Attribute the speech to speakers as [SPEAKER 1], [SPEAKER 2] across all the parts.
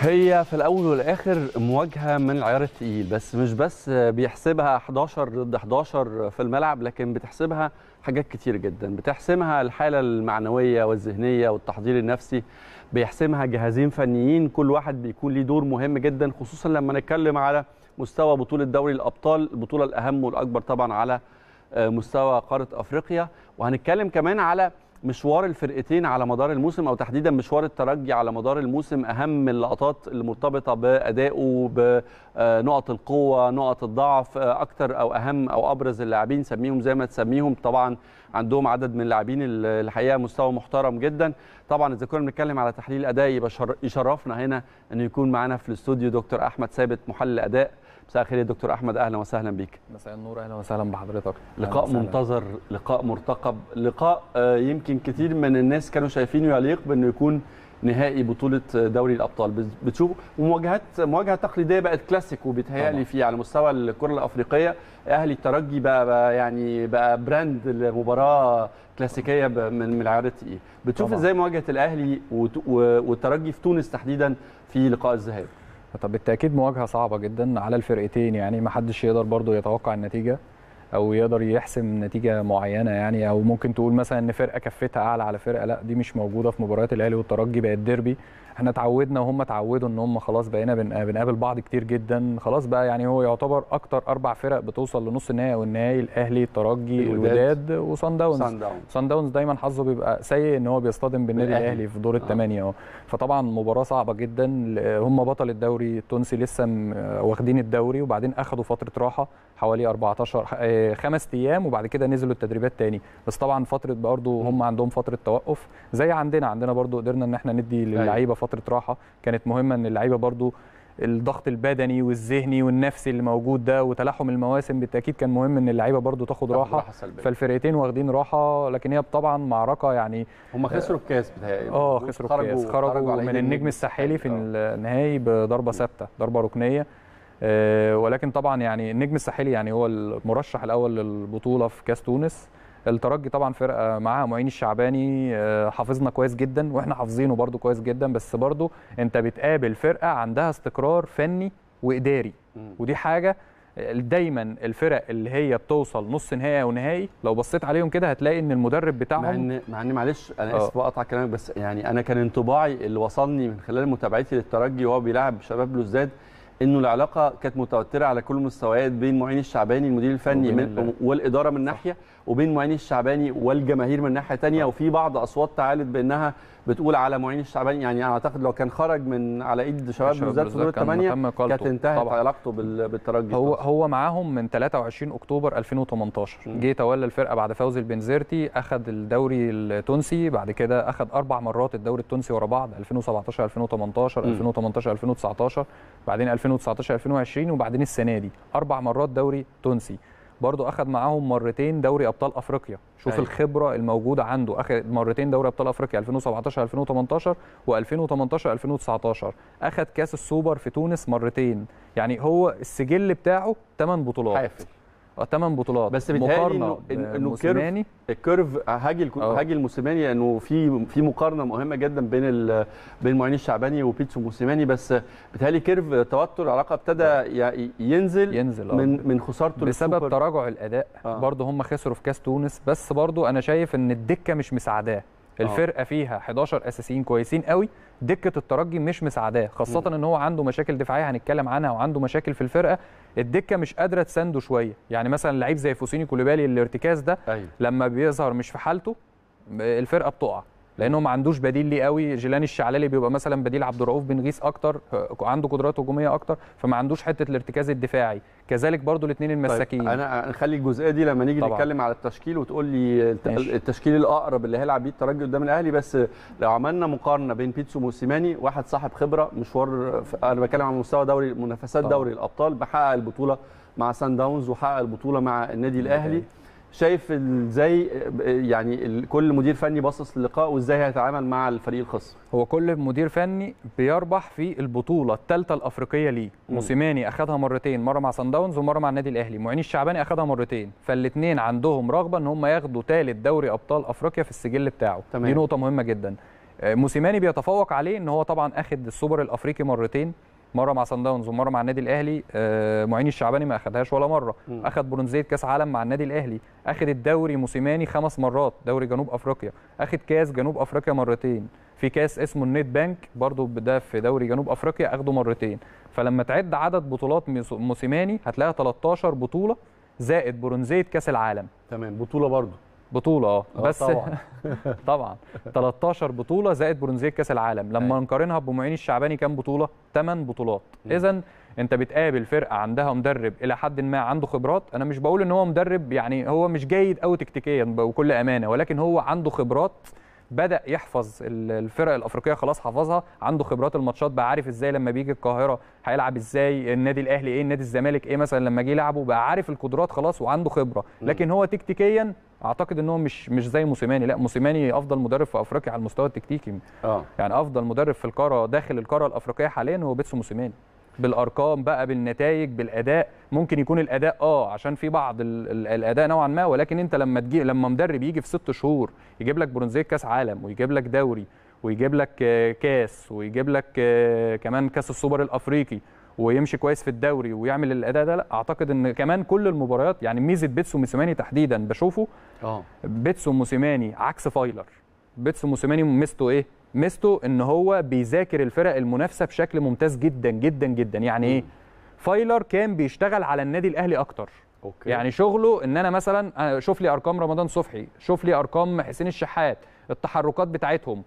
[SPEAKER 1] هي في الاول والاخر مواجهه من العيار الثقيل بس مش بس بيحسبها 11 ضد 11 في الملعب لكن بتحسبها حاجات كتير جدا بتحسمها الحاله المعنويه والذهنيه والتحضير النفسي بيحسمها جهازين فنيين كل واحد بيكون ليه دور مهم جدا خصوصا لما نتكلم على مستوى بطوله دوري الابطال البطوله الاهم والاكبر طبعا على مستوى قاره افريقيا وهنتكلم كمان على مشوار الفرقتين على مدار الموسم او تحديدا مشوار الترجي على مدار الموسم اهم اللقطات المرتبطه بادائه بنقط آه، القوه نقط الضعف آه، اكثر او اهم او ابرز اللاعبين سميهم زي ما تسميهم طبعا عندهم عدد من اللاعبين الحقيقه مستوى محترم جدا طبعا اذا كنا بنتكلم على تحليل اداء يبقى يشرفنا هنا ان يكون معانا في الاستوديو دكتور احمد ثابت محلل اداء مساء الخير يا دكتور احمد اهلا وسهلا بيك مساء النور اهلا وسهلا بحضرتك لقاء منتظر لقاء مرتقب لقاء آه، يمكن كثير من الناس كانوا شايفينه يليق بانه يكون نهائي بطوله آه، دوري الابطال بتشوف ومواجهات مواجهه تقليديه بقت كلاسيك وبيتهيألي في على مستوى الكره الافريقيه اهلي الترجي بقى, بقى يعني بقى براند لمباراه كلاسيكيه من العيار التقيل بتشوف ازاي مواجهه الاهلي والترجي في تونس تحديدا
[SPEAKER 2] في لقاء الذهاب طب بالتاكيد مواجهه صعبه جدا على الفرقتين يعني ما حدش يقدر برضو يتوقع النتيجه او يقدر يحسم نتيجه معينه يعني او ممكن تقول مثلا ان فرقه كفتها اعلى على فرقه لا دي مش موجوده في مباريات الاهلي والترجي بقت ديربي احنا اتعودنا وهم اتعودوا ان هم خلاص بقينا بنقابل بعض كتير جدا خلاص بقى يعني هو يعتبر اكتر اربع فرق بتوصل لنص النهائي والنهائي الاهلي الترجي الوداد وصن داونز صن داونز دايما حظه بيبقى سيء ان هو بيصطدم بالنادي الاهلي في دور آه. الثمانيه اه فطبعا مباراه صعبه جدا هم بطل الدوري التونسي لسه واخدين الدوري وبعدين اخذوا فتره راحه حوالي 14 آه، خمس ايام وبعد كده نزلوا التدريبات تاني بس طبعا فتره برضه هم عندهم فتره توقف زي عندنا عندنا برضه قدرنا ان احنا ندي أيوه. للعيبه فتره راحه كانت مهمه ان اللعيبه برضو الضغط البدني والذهني والنفسي اللي موجود ده وتلاحم المواسم بالتاكيد كان مهم ان اللعيبه برضو تاخد راحه, راحة سلبية. فالفرقتين واخدين راحه لكن هي طبعا معركه يعني هم خسروا الكاس بتهيألي اه خسروا الكاس خرجوا, خرجوا من النجم الساحلي في آه. النهائي بضربه ثابته ضربه ركنيه آه، ولكن طبعا يعني النجم الساحلي يعني هو المرشح الاول للبطوله في كاس تونس الترجي طبعا فرقه معاها معين الشعباني آه، حافظنا كويس جدا واحنا حافظينه برده كويس جدا بس برده انت بتقابل فرقه عندها استقرار فني واداري ودي حاجه دايما الفرق اللي هي بتوصل نص نهائي او نهائي لو بصيت عليهم كده هتلاقي ان المدرب بتاعهم مع ان
[SPEAKER 1] مع ان معلش انا آه. اسف بقطع كلامك بس يعني انا كان انطباعي اللي وصلني من خلال متابعتي للترجي وهو بيلعب شباب بلوزداد انه العلاقه كانت متوتره على كل المستويات بين معين الشعباني المدير الفني من والاداره من ناحيه وبين معين الشعباني والجماهير من ناحيه ثانيه آه. وفي بعض اصوات تعالت بانها بتقول على معين الشعباني يعني انا اعتقد لو كان خرج من على ايد
[SPEAKER 2] شباب بلوزداد في دور الثمانيه كانت انتهت علاقته بالترجي هو طبعا. هو معاهم من 23 اكتوبر 2018 جه تولى الفرقه بعد فوز البنزرتي اخذ الدوري التونسي بعد كده اخذ اربع مرات الدوري التونسي ورا بعض 2017 2018 م. 2018 2019 بعدين 2019 2020 وبعدين السنه دي اربع مرات دوري تونسي برضو أخذ معاهم مرتين دوري أبطال أفريقيا شوف أيه. الخبرة الموجودة عنده أخذ مرتين دوري أبطال أفريقيا 2017 2018 و2018 2019 أخذ كأس السوبر في تونس مرتين يعني هو السجل بتاعه 8 بطولات حافل. ثمان آه، بطولات بس مقارنه انه موسيماني الكيرف هاجي آه. هاجي
[SPEAKER 1] لموسيماني لانه في في مقارنه مهمه جدا بين بين معين الشعباني وبيتسو موسيماني بس
[SPEAKER 2] بيتهيألي كيرف توتر العلاقه ابتدى آه. ينزل ينزل
[SPEAKER 1] من من خسارته
[SPEAKER 2] بسبب تراجع الاداء آه. برضه هم خسروا في كاس تونس بس برضه انا شايف ان الدكه مش مساعداه الفرقه فيها 11 اساسيين كويسين قوي دكه الترجي مش مساعداه خاصه ان هو عنده مشاكل دفاعيه هنتكلم عنها وعنده مشاكل في الفرقه الدكه مش قادره تسنده شويه يعني مثلا لعيب زي فوسيني كوليبالي الارتكاز ده أيوه. لما بيظهر مش في حالته الفرقه بتقع لانه ما عندوش بديل ليه قوي جيلاني الشعلالي بيبقى مثلا بديل عبد الرؤوف بن غيس اكتر عنده قدرات هجوميه اكتر فما عندوش حته الارتكاز الدفاعي كذلك برضو الاثنين طيب، المساكين طيب انا نخلي الجزئيه دي لما نيجي طبعًا. نتكلم
[SPEAKER 1] على التشكيل وتقول لي ماشي. التشكيل الاقرب اللي هيلعب بيه الترجي قدام الاهلي بس لو عملنا مقارنه بين بيتسو موسيماني واحد صاحب خبره مشوار انا بتكلم على مستوى دوري منافسات دوري الابطال بحقق البطوله مع سان داونز وحقق البطوله مع النادي الاهلي طبعًا. شايف ازاي يعني كل مدير فني
[SPEAKER 2] باصص للقاء وازاي هيتعامل مع الفريق الخصم هو كل مدير فني بيربح في البطوله الثالثه الافريقيه ليه موسيماني اخذها مرتين مره مع سان داونز ومره مع النادي الاهلي معين الشعباني اخذها مرتين فالاثنين عندهم رغبه ان هم ياخدوا ثالث دوري ابطال افريقيا في السجل بتاعه تمام. دي نقطه مهمه جدا آه، موسيماني بيتفوق عليه ان هو طبعا اخذ السوبر الافريقي مرتين مره مع سان داونز ومره مع النادي الاهلي آه، معين الشعباني ما اخدهاش ولا مره اخد برونزيه كاس عالم مع النادي الاهلي اخد الدوري موسيماني خمس مرات دوري جنوب افريقيا اخد كاس جنوب افريقيا مرتين في كاس اسمه النيت بانك برضو ده في دوري جنوب افريقيا اخده مرتين فلما تعد عدد بطولات موسيماني هتلاقيها 13 بطوله زائد برونزيه كاس العالم تمام بطوله برضو بطوله آه. اه بس طبعا طبعا 13 بطوله زائد برونزيه كاس العالم لما أيوة. نقارنها بمعين الشعباني كام بطوله 8 بطولات اذا انت بتقابل فرقه عندها مدرب الى حد ما عنده خبرات انا مش بقول ان هو مدرب يعني هو مش جيد قوي تكتيكيا بكل امانه ولكن هو عنده خبرات بدا يحفظ الفرق الافريقيه خلاص حفظها عنده خبرات الماتشات بقى عارف ازاي لما بيجي القاهره هيلعب ازاي النادي الاهلي ايه النادي الزمالك ايه مثلا لما جه يلعبه بقى عارف القدرات خلاص وعنده خبره لكن هو تكتيكيا اعتقد ان هو مش مش زي موسيماني لا موسيماني افضل مدرب في افريقيا على المستوى التكتيكي آه. يعني افضل مدرب في القاره داخل القاره الافريقيه حاليا هو بيتسو موسيماني بالارقام بقى بالنتائج بالاداء ممكن يكون الاداء اه عشان في بعض الاداء نوعا ما ولكن انت لما تجي لما مدرب يجي في ست شهور يجيب لك برونزيه كاس عالم ويجيب لك دوري ويجيب لك آه، كاس ويجيب لك آه، كمان كاس السوبر الافريقي ويمشي كويس في الدوري ويعمل الاداء ده لا اعتقد ان كمان كل المباريات يعني ميزه بيتسو موسيماني تحديدا بشوفه اه بيتسو موسيماني عكس فايلر بيتس موسيماني ميزته ايه؟ ميزته ان هو بيذاكر الفرق المنافسه بشكل ممتاز جدا جدا جدا يعني ايه؟ فايلر كان بيشتغل على النادي الاهلي اكتر أوكي. يعني شغله ان انا مثلا آه، شوف لي ارقام رمضان صبحي شوف لي ارقام حسين الشحات التحركات بتاعتهم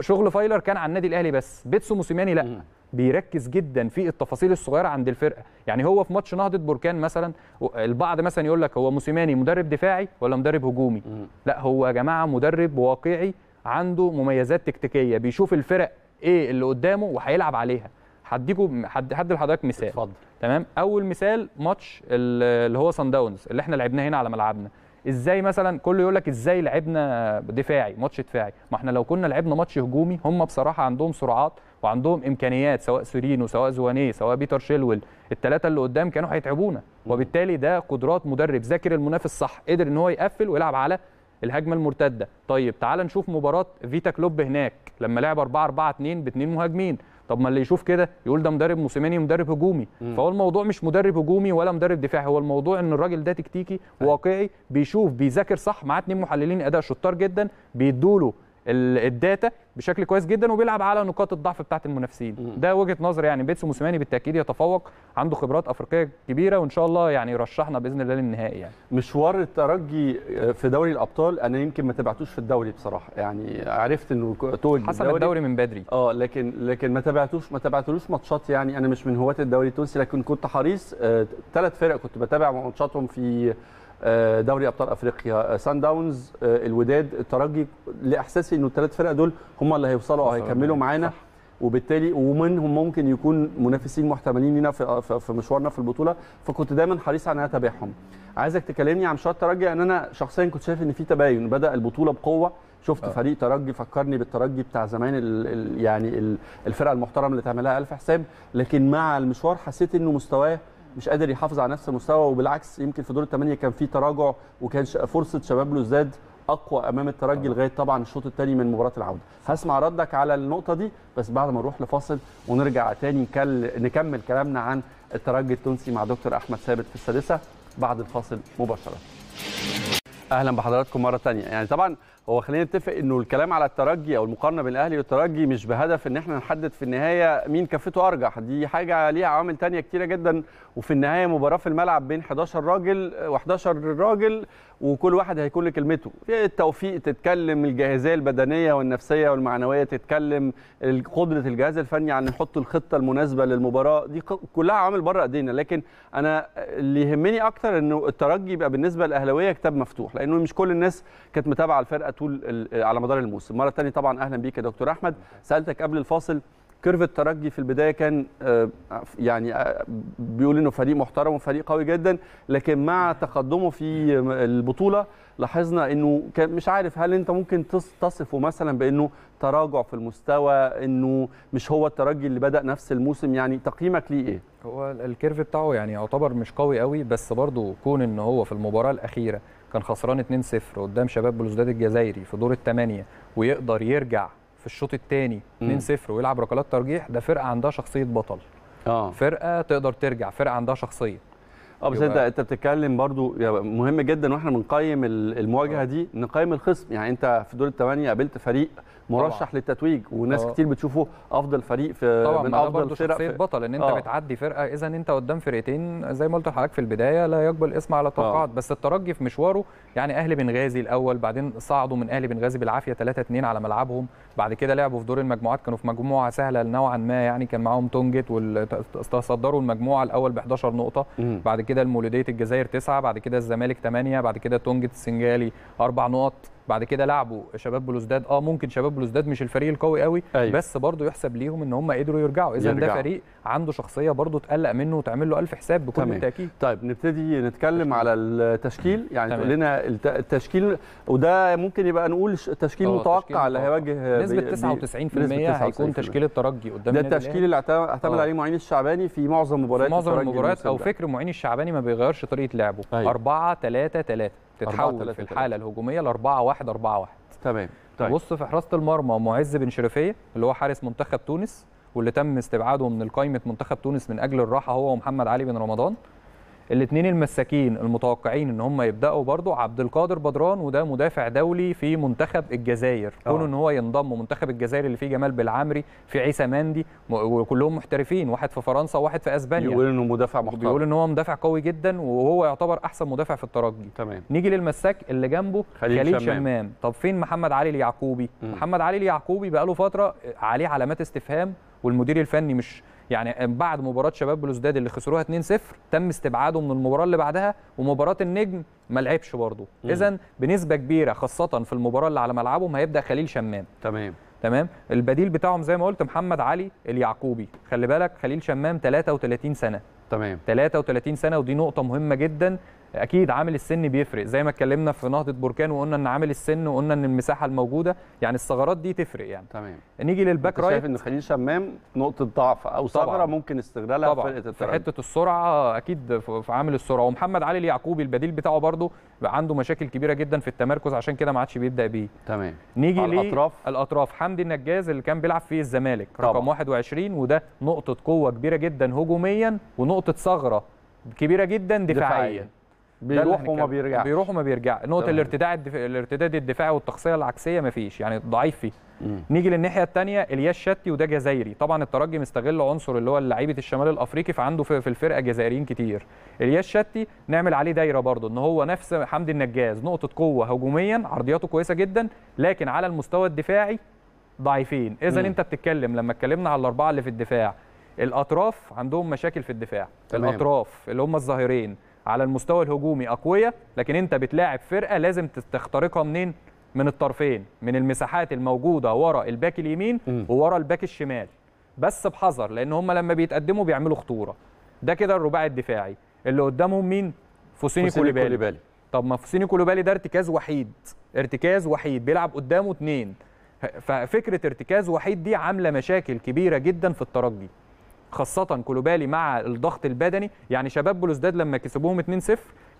[SPEAKER 2] شغل فايلر كان على النادي الاهلي بس بيتسو موسيماني لا بيركز جدا في التفاصيل الصغيره عند الفرقه يعني هو في ماتش نهضه بركان مثلا البعض مثلا يقول لك هو موسيماني مدرب دفاعي ولا مدرب هجومي لا هو يا جماعه مدرب واقعي عنده مميزات تكتيكيه بيشوف الفرق ايه اللي قدامه وهيلعب عليها هديكم حد حد لحضرتك مثال اتفضل تمام اول مثال ماتش اللي هو سان داونز اللي احنا لعبناه هنا على ملعبنا ازاي مثلا كله يقول لك ازاي لعبنا دفاعي ماتش دفاعي ما احنا لو كنا لعبنا ماتش هجومي هم بصراحه عندهم سرعات وعندهم امكانيات سواء سيرينو سواء زوانيه سواء بيتر شيلويل الثلاثه اللي قدام كانوا هيتعبونا وبالتالي ده قدرات مدرب ذاكر المنافس صح قدر ان هو يقفل ويلعب على الهجمه المرتده طيب تعال نشوف مباراه فيتا كلوب هناك لما لعب 4 4 2 باثنين مهاجمين طب ما اللي يشوف كده يقول ده مدرب موسيماني مدرب هجومي مم. فهو الموضوع مش مدرب هجومي ولا مدرب دفاعي هو الموضوع ان الراجل ده تكتيكي أيوة. واقعي بيشوف بيذاكر صح معاه اتنين محللين اداء شطار جدا بيدوا له الداتا بشكل كويس جدا وبيلعب على نقاط الضعف بتاعت المنافسين ده وجهه نظر يعني بيتسو موسيماني بالتاكيد يتفوق عنده خبرات افريقيه كبيره وان شاء الله يعني يرشحنا باذن الله للنهائي يعني
[SPEAKER 1] مشوار الترجي آه، في دوري الابطال انا يمكن ما تابعتوش في الدوري بصراحه يعني عرفت انه توج حسب الدوري, الدوري من بدري اه لكن لكن ما تابعتوش ما تابعتلوش ماتشات يعني انا مش من هواه الدوري التونسي لكن كنت حريص آه، ثلاث فرق كنت بتابع ماتشاتهم في آه، دوري ابطال افريقيا سان آه، داونز آه، الوداد الترجي لاحساسي انه الثلاث فرق دول هم اللي هيوصلوا او هيكملوا معانا وبالتالي ومنهم ممكن يكون منافسين محتملين لينا في في مشوارنا في البطوله فكنت دايما حريص على ان انا اتابعهم عايزك تكلمني عن مشوار الترجي ان انا شخصيا كنت شايف ان في تباين بدا البطوله بقوه شفت آه. فريق ترجي فكرني بالترجي بتاع زمان الـ الـ يعني الفرقه المحترمه اللي تعملها الف حساب لكن مع المشوار حسيت انه مستواه مش قادر يحافظ على نفس المستوى وبالعكس يمكن في دور الثمانيه كان في تراجع وكان فرصه شباب له زاد اقوى امام الترجي لغايه طبعا الشوط الثاني من مباراه العوده هسمع ردك على النقطه دي بس بعد ما نروح لفاصل ونرجع تاني نكمل كلامنا عن الترجي التونسي مع دكتور احمد ثابت في السادسه بعد الفاصل مباشره اهلا بحضراتكم مره ثانيه يعني طبعا هو خلينا نتفق انه الكلام على الترجي او المقارنه بين الاهلي والترجي مش بهدف ان احنا نحدد في النهايه مين كفته ارجح دي حاجه ليها عوامل تانية كتيره جدا وفي النهايه مباراه في الملعب بين 11 راجل و11 راجل وكل واحد هيكون له كلمته في التوفيق تتكلم الجاهزيه البدنيه والنفسيه والمعنويه تتكلم قدره الجهاز الفني على نحط الخطه المناسبه للمباراه دي كلها عامل بره ايدينا لكن انا اللي يهمني اكتر انه الترجي يبقى بالنسبه للاهلاويه كتاب مفتوح لانه مش كل الناس كانت متابعه الفرقه طول على مدار الموسم مره ثانيه طبعا اهلا بيك يا دكتور احمد سالتك قبل الفاصل كيرف الترجي في البدايه كان آه، يعني آه، بيقول انه فريق محترم وفريق قوي جدا لكن مع تقدمه في البطوله لاحظنا انه كان مش عارف هل انت ممكن تصفه مثلا بانه تراجع في المستوى انه مش هو الترجي اللي بدا نفس الموسم يعني تقييمك ليه ايه
[SPEAKER 2] هو الكيرف بتاعه يعني يعتبر مش قوي قوي بس برضه كون ان هو في المباراه الاخيره كان خسران 2-0 قدام شباب بلوزداد الجزائري في دور الثمانيه ويقدر يرجع في الشوط الثاني 2-0 ويلعب ركلات ترجيح ده فرقه عندها شخصيه بطل اه فرقه تقدر ترجع فرقه عندها شخصيه اه بس انت انت بتتكلم
[SPEAKER 1] برضو مهم جدا واحنا بنقيم المواجهه آه. دي نقيم الخصم يعني انت في دور الثمانيه
[SPEAKER 2] قابلت فريق مرشح طبعا. للتتويج وناس طبعًا. آه. كتير بتشوفه افضل فريق في طبعا من افضل فرق في بطل ان انت آه. بتعدي فرقه اذا انت قدام فرقتين زي ما قلت لحضرتك في البدايه لا يقبل اسم على توقعات آه. بس الترجي في مشواره يعني اهلي بنغازي الاول بعدين صعدوا من اهلي بنغازي بالعافيه 3 2 على ملعبهم بعد كده لعبوا في دور المجموعات كانوا في مجموعه سهله نوعا ما يعني كان معاهم تونجت وتصدروا المجموعه الاول ب 11 نقطه مم. بعد كده المولوديه الجزائر 9 بعد كده الزمالك 8 بعد كده تونجت السنغالي 4 نقط بعد كده لعبوا شباب بلوزداد اه ممكن شباب بلوزداد مش الفريق القوي قوي أيوة. بس برضه يحسب ليهم ان هم قدروا يرجعوا اذا ده فريق عنده شخصيه برضه تقلق منه وتعمل له الف حساب بكل تمام. التاكيد طيب نبتدي نتكلم
[SPEAKER 1] على التشكيل يعني تقول لنا التشكيل وده ممكن يبقى نقول آه، تشكيل متوقع اللي
[SPEAKER 2] هيواجه نسبه 99% هيكون تشكيل الترجي قدام ده التشكيل اللي اعتمد آه. عليه
[SPEAKER 1] معين الشعباني في معظم مباريات معظم المباريات او فكر
[SPEAKER 2] معين الشعباني ما بيغيرش طريقه لعبه 4 3 3 تتحول في الحاله الهجوميه ل 4 1 4 1 تمام طيب بص في حراسه المرمى معز بن شريفيه اللي هو حارس منتخب تونس واللي تم استبعاده من قائمه منتخب تونس من اجل الراحه هو ومحمد علي بن رمضان الاثنين المساكين المتوقعين ان هم يبداوا برضو عبد القادر بدران وده مدافع دولي في منتخب الجزائر آه. كونه ان هو ينضم منتخب الجزائر اللي فيه جمال بالعمري في عيسى مندي وكلهم محترفين واحد في فرنسا وواحد في اسبانيا بيقول انه مدافع محترف بيقول ان هو مدافع قوي جدا وهو يعتبر احسن مدافع في الترجي تمام نيجي للمساك اللي جنبه خليل, خليل شمام. شمام طب فين محمد علي اليعقوبي محمد علي اليعقوبي بقاله فتره عليه علامات استفهام والمدير الفني مش يعني بعد مباراه شباب بلوزداد اللي خسروها 2-0 تم استبعاده من المباراه اللي بعدها ومباراه النجم ما لعبش برضه اذا بنسبه كبيره خاصه في المباراه اللي على ملعبهم هيبدا خليل شمام تمام تمام البديل بتاعهم زي ما قلت محمد علي اليعقوبي خلي بالك خليل شمام 33 سنه تمام 33 سنه ودي نقطه مهمه جدا اكيد عامل السن بيفرق زي ما اتكلمنا في نهضه بركان وقلنا ان عامل السن وقلنا ان المساحه الموجوده يعني الثغرات دي تفرق يعني تمام نيجي للباك رايت شايف ان خليل
[SPEAKER 1] شمام نقطه ضعف او ثغره
[SPEAKER 2] ممكن استغلالها طبعًا. في فرقه في حته السرعه اكيد في عامل السرعه ومحمد علي اليعقوبي البديل بتاعه برده عنده مشاكل كبيره جدا في التمركز عشان كده ما عادش بيبدا بيه تمام نيجي للاطراف الاطراف حمدي النجاز اللي كان بيلعب في الزمالك طبعًا. رقم 21 وده نقطه قوه كبيره جدا هجوميا ونقطه ثغره كبيره جدا دفاعيا, دفاعيا. بيروح وما بيرجع بيروح وما بيرجع نقطه الارتداء الدف... الارتداد الدفاعي والتقصيه العكسيه ما فيش يعني ضعيف فيه مم. نيجي للناحيه الثانيه الياس شتي وده جزائري طبعا الترجي مستغل عنصر اللي هو لعيبه الشمال الافريقي فعنده في, في الفرقه جزائريين كتير الياس شتي نعمل عليه دايره برضه ان هو نفس حمدي النجاز نقطه قوه هجوميا عرضياته كويسه جدا لكن على المستوى الدفاعي ضعيفين اذا انت بتتكلم لما اتكلمنا على الاربعه اللي في الدفاع الاطراف عندهم مشاكل في الدفاع تمام. الاطراف اللي هم الظاهرين على المستوى الهجومي اقوياء لكن انت بتلاعب فرقه لازم تخترقها منين من الطرفين من المساحات الموجوده ورا الباك اليمين وورا الباك الشمال بس بحذر لان هم لما بيتقدموا بيعملوا خطوره ده كده الرباعي الدفاعي اللي قدامهم مين فوسيني, فوسيني كوليبالي. كوليبالي طب ما فوسيني كوليبالي ده ارتكاز وحيد ارتكاز وحيد بيلعب قدامه اتنين ففكره ارتكاز وحيد دي عامله مشاكل كبيره جدا في الترجي خاصه كولوبالي مع الضغط البدني يعني شباب بلوزداد لما كسبوهم 2-0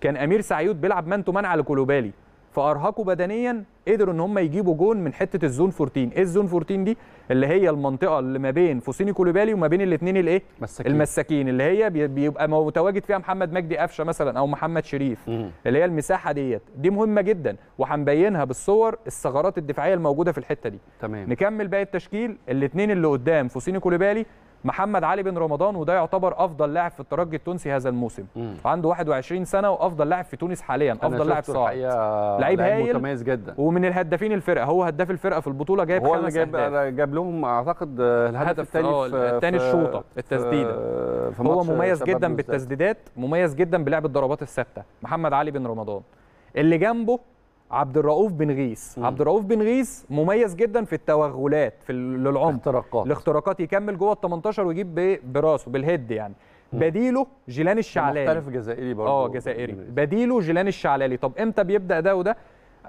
[SPEAKER 2] كان امير سعيود بيلعب مان تو مان على كولوبالي فارهقوا بدنيا قدروا ان هم يجيبوا جون من حته الزون 14 ايه الزون 14 دي اللي هي المنطقه اللي ما بين فوسيني كولوبالي وما بين الاثنين الايه المساكين. المساكين اللي هي بيبقى متواجد فيها محمد مجدي قفشه مثلا او محمد شريف مم. اللي هي المساحه ديت دي مهمه جدا وهنبينها بالصور الثغرات الدفاعيه الموجوده في الحته دي تمام. نكمل باقي التشكيل الاثنين اللي قدام فوسيني كولوبالي محمد علي بن رمضان وده يعتبر افضل لاعب في الترجي التونسي هذا الموسم مم. عنده 21 سنه وافضل لاعب في تونس حاليا افضل لاعب صاعد لعيب هايل متميز جدا ومن الهدافين الفرقه هو هداف الفرقه في البطوله جايب هو خمس جايب اهداف جاب لهم اعتقد الهدف الثاني الثاني آه، الشوطه التسديده في هو مميز جدا بالتسديدات مميز جدا بلعب الضربات الثابته محمد علي بن رمضان اللي جنبه عبد الرؤوف بن غيث عبد الرؤوف بن غيث مميز جدا في التوغلات في للعمق الاختراقات الاختراقات يكمل جوه ال 18 ويجيب براسه بالهيد يعني مم. بديله جيلان الشعلالي محترف جزائري برضه اه جزائري بديله جيلان الشعلالي طب امتى بيبدا ده وده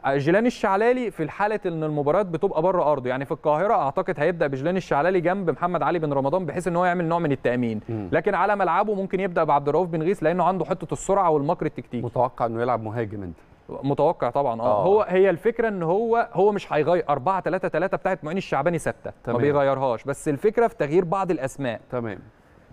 [SPEAKER 2] آه، جيلان الشعلالي في الحالة ان المباريات بتبقى بره ارضه يعني في القاهره اعتقد هيبدا بجيلان الشعلالي جنب محمد علي بن رمضان بحيث ان هو يعمل نوع من التامين مم. لكن على ملعبه ممكن يبدا بعبد الرؤوف بن غيث لانه عنده حته السرعه والمكر التكتيكي متوقع انه يلعب مهاجم انت متوقع طبعا آه. اه هو هي الفكره ان هو هو مش هيغير 4 3 3 بتاعت معين الشعباني ثابته ما بيغيرهاش بس الفكره في تغيير بعض الاسماء تمام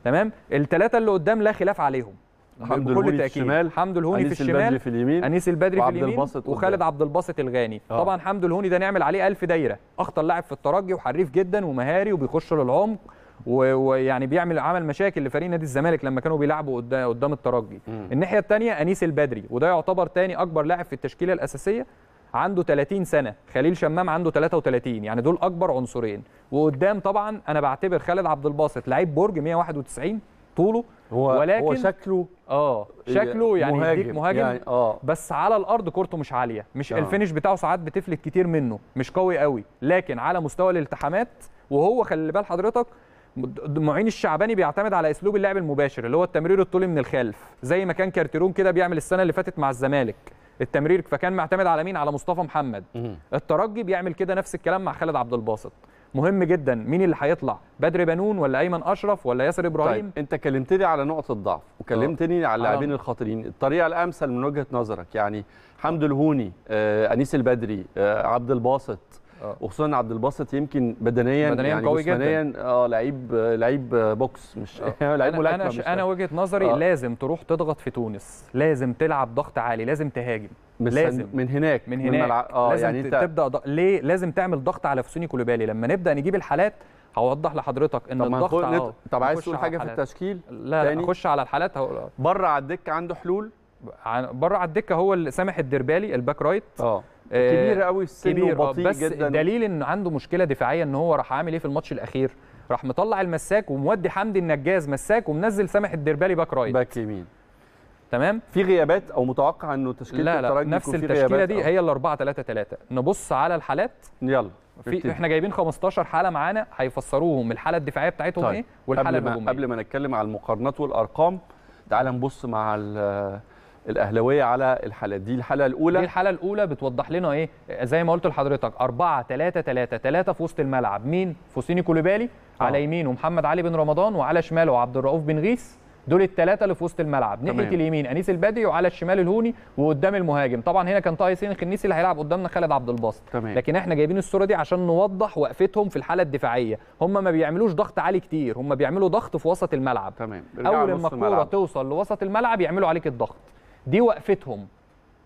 [SPEAKER 2] تمام الثلاثه اللي قدام لا خلاف عليهم حمد بكل تاكيد الشمال حمد الهوني في الشمال انيس البدري في اليمين انيس البدري في اليمين وخالد عبد الباسط الغاني آه. طبعا حمد الهوني ده نعمل عليه ألف دايره اخطر لاعب في الترجي وحريف جدا ومهاري وبيخش للعمق ويعني بيعمل عمل مشاكل لفريق نادي الزمالك لما كانوا بيلعبوا قدام الترجي الناحيه الثانيه انيس البدري وده يعتبر ثاني اكبر لاعب في التشكيله الاساسيه عنده 30 سنه خليل شمام عنده 33 يعني دول اكبر عنصرين وقدام طبعا انا بعتبر خالد عبد الباسط لعيب برج 191 طوله هو ولكن هو شكله اه شكله يعني مهاجم, مهاجم يعني آه بس على الارض كورته مش عاليه مش آه الفينش بتاعه ساعات بتفلت كتير منه مش قوي قوي لكن على مستوى الالتحامات وهو خلي بال حضرتك معين الشعباني بيعتمد على اسلوب اللعب المباشر اللي هو التمرير الطولي من الخلف زي ما كان كارتيرون كده بيعمل السنه اللي فاتت مع الزمالك التمرير فكان معتمد على مين على مصطفى محمد الترجي بيعمل كده نفس الكلام مع خالد عبد الباسط مهم جدا مين اللي هيطلع بدر بنون ولا ايمن اشرف ولا ياسر طيب، ابراهيم طيب. انت كلمتني على نقطه ضعف وكلمتني آه. على اللاعبين آه. الخاطرين الطريقه الامثل من
[SPEAKER 1] وجهه نظرك يعني حمد الهوني آه انيس البدري آه عبد الباسط آه. وخصوصا عبد الباسط يمكن بدنيا بدنيا يعني قوي جدا اه لعيب لعيب بوكس
[SPEAKER 2] مش آه. لعيب ملاكمه انا مش انا وجهه نظري آه. لازم تروح تضغط في تونس لازم تلعب ضغط عالي لازم تهاجم لازم من هناك من هناك من اه لازم يعني تبدا ض... ليه لازم تعمل ضغط على فسوني كولوبالي لما نبدا نجيب الحالات هوضح لحضرتك ان طب الضغط على... نت... طب عايز تقول حاجه في التشكيل لا تاني. لا على الحالات بره على الدكه عنده حلول بره على الدكه هو سامح الدربالي الباك رايت اه آه، كبير قوي السن كبير وبطيء بس جدا دليل ان عنده مشكله دفاعيه ان هو راح عامل ايه في الماتش الاخير راح مطلع المساك ومودي حمدي النجاز مساك ومنزل سامح الدربالي باك رايت باك يمين تمام في غيابات او متوقع انه تشكيله لا لا نفس التشكيله دي هي ال 4 3 3 نبص على الحالات يلا في احنا جايبين 15 حاله معانا هيفسروهم الحاله الدفاعيه بتاعتهم طيب. ايه والحاله الهجوميه قبل
[SPEAKER 1] ما نتكلم على المقارنات والارقام تعال نبص مع الاهلاويه
[SPEAKER 2] على الحالات دي الحاله الاولى دي الحاله الاولى بتوضح لنا ايه زي ما قلت لحضرتك 4 3 3 3 في وسط الملعب مين فوسيني كوليبالي آه. على يمينه محمد علي بن رمضان وعلى شماله عبد الرؤوف بن غيس دول الثلاثه اللي في وسط الملعب ناحيه اليمين انيس البدري وعلى الشمال الهوني وقدام المهاجم طبعا هنا كان طه حسين الخنيسي اللي هيلعب قدامنا خالد عبد الباسط لكن احنا جايبين الصوره دي عشان نوضح وقفتهم في الحاله الدفاعيه هم ما بيعملوش ضغط عالي كتير هم بيعملوا ضغط في وسط الملعب تمام اول ما الكوره توصل لوسط الملعب يعملوا عليك الضغط دي وقفتهم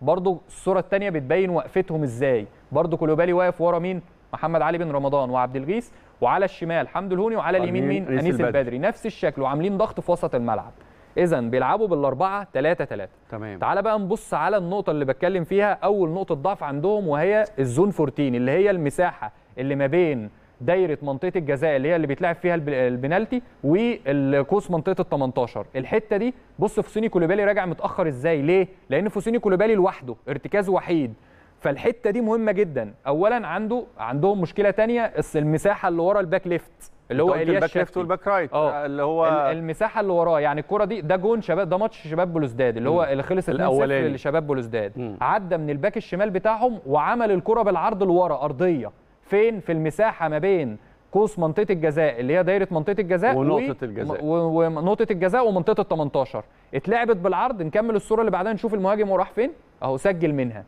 [SPEAKER 2] برضو الصوره الثانيه بتبين وقفتهم ازاي برضو كلوبالي واقف ورا مين محمد علي بن رمضان وعبد الغيث وعلى الشمال حمد الهوني وعلى اليمين مين انيس البدري. البدري نفس الشكل وعاملين ضغط في وسط الملعب اذا بيلعبوا بالاربعه 3 3 تمام تعال بقى نبص على النقطه اللي بتكلم فيها اول نقطه ضعف عندهم وهي الزون 14 اللي هي المساحه اللي ما بين دايره منطقه الجزاء اللي هي اللي بيتلعب فيها البنالتي والقوس منطقه ال 18 الحته دي بص فوسيني كوليبالي راجع متاخر ازاي ليه لان فوسيني كوليبالي لوحده ارتكاز وحيد فالحته دي مهمه جدا اولا عنده عندهم مشكله تانية المساحه اللي ورا الباك ليفت اللي هو الياس الباك ليفت والباك رايت اه اللي هو المساحه اللي وراه يعني الكره دي ده جون شباب ده ماتش شباب بلوزداد اللي هو اللي خلص الاولاني لشباب بلوزداد عدى من الباك الشمال بتاعهم وعمل الكره بالعرض لورا ارضيه فين في المساحه ما بين قوس منطقه الجزاء اللي هي دايره منطقه الجزاء ونقطه الجزاء ونقطه الجزاء ومنطقه ال 18 اتلعبت بالعرض نكمل الصوره اللي بعدها نشوف المهاجم وراح فين اهو سجل منها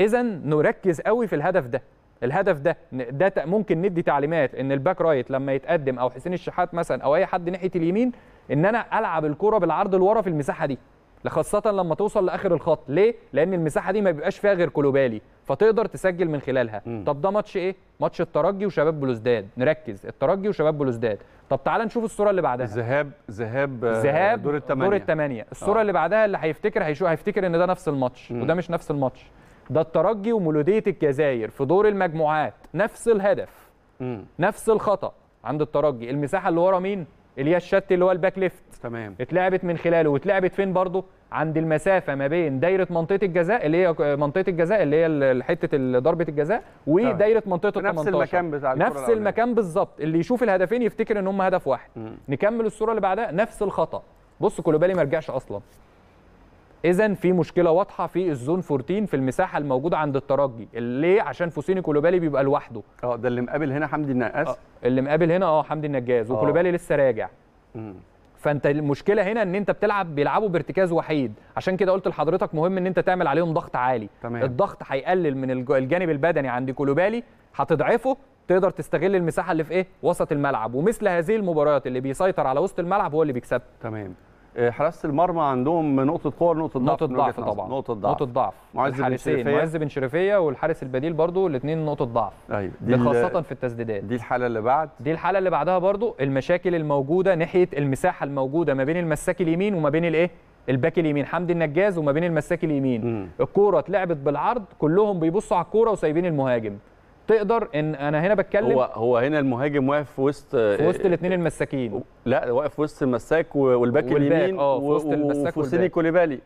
[SPEAKER 2] اذا نركز قوي في الهدف ده الهدف ده ده ممكن ندي تعليمات ان الباك رايت لما يتقدم او حسين الشحات مثلا او اي حد ناحيه اليمين ان انا العب الكره بالعرض لورا في المساحه دي خاصة لما توصل لاخر الخط ليه لان المساحه دي ما بيبقاش فيها غير كلوبالي فتقدر تسجل من خلالها مم. طب ده ماتش ايه ماتش الترجي وشباب بلوزداد نركز الترجي وشباب بلوزداد طب تعال نشوف الصوره اللي بعدها ذهاب ذهاب آه، ذهاب دور الثمانيه دور الثمانيه الصوره آه. اللي بعدها اللي هيفتكر هيشوف هيفتكر ان ده نفس الماتش وده مش نفس الماتش ده الترجي ومولوديه الجزائر في دور المجموعات نفس الهدف مم. نفس الخطا عند الترجي المساحه اللي ورا مين الياس شتي اللي هو الباك ليفت تمام اتلعبت من خلاله واتلعبت فين برضه عند المسافه ما بين دايره منطقه الجزاء اللي هي منطقه الجزاء اللي هي حته ضربه الجزاء ودايره منطقه ال 18 نفس المكان بتاع نفس المكان بالظبط اللي يشوف الهدفين يفتكر ان هم هدف واحد م. نكمل الصوره اللي بعدها نفس الخطا بص كولوبالي ما رجعش اصلا اذا في مشكله واضحه في الزون 14 في المساحه الموجوده عند الترجي ليه عشان فوسيني كولوبالي بيبقى لوحده اه ده اللي مقابل هنا حمدي النقاس آه اللي مقابل هنا اه حمدي النجاز وكولوبالي اه. لسه راجع مم. فانت المشكله هنا ان انت بتلعب بيلعبوا بارتكاز وحيد عشان كده قلت لحضرتك مهم ان انت تعمل عليهم ضغط عالي تمام. الضغط هيقلل من الجانب البدني عند كولوبالي هتضعفه تقدر تستغل المساحه اللي في ايه وسط الملعب ومثل هذه المباريات اللي بيسيطر على وسط الملعب هو اللي بيكسب تمام آه، حراسه المرمى عندهم نقطه قوه ونقطه ضعف نقطه ضعف طبعا نقطه ضعف نقطه ضعف معز بن شريفيه معز بن شريفيه والحارس البديل برضو الاثنين نقطه ضعف ايوه دي خاصه في التسديدات دي الحاله اللي بعد دي الحاله اللي بعدها برضو المشاكل الموجوده ناحيه المساحه الموجوده ما بين المساك اليمين وما بين الايه الباك اليمين حمدي النجاز وما بين المساك اليمين الكوره اتلعبت بالعرض كلهم بيبصوا على الكوره وسايبين المهاجم تقدر
[SPEAKER 1] ان انا هنا بتكلم هو هو هنا المهاجم واقف في وسط في وسط
[SPEAKER 2] الاثنين المساكين
[SPEAKER 1] لا واقف في وسط المساك والباك اليمين اه في وسط المساك وفوسيني كوليبالي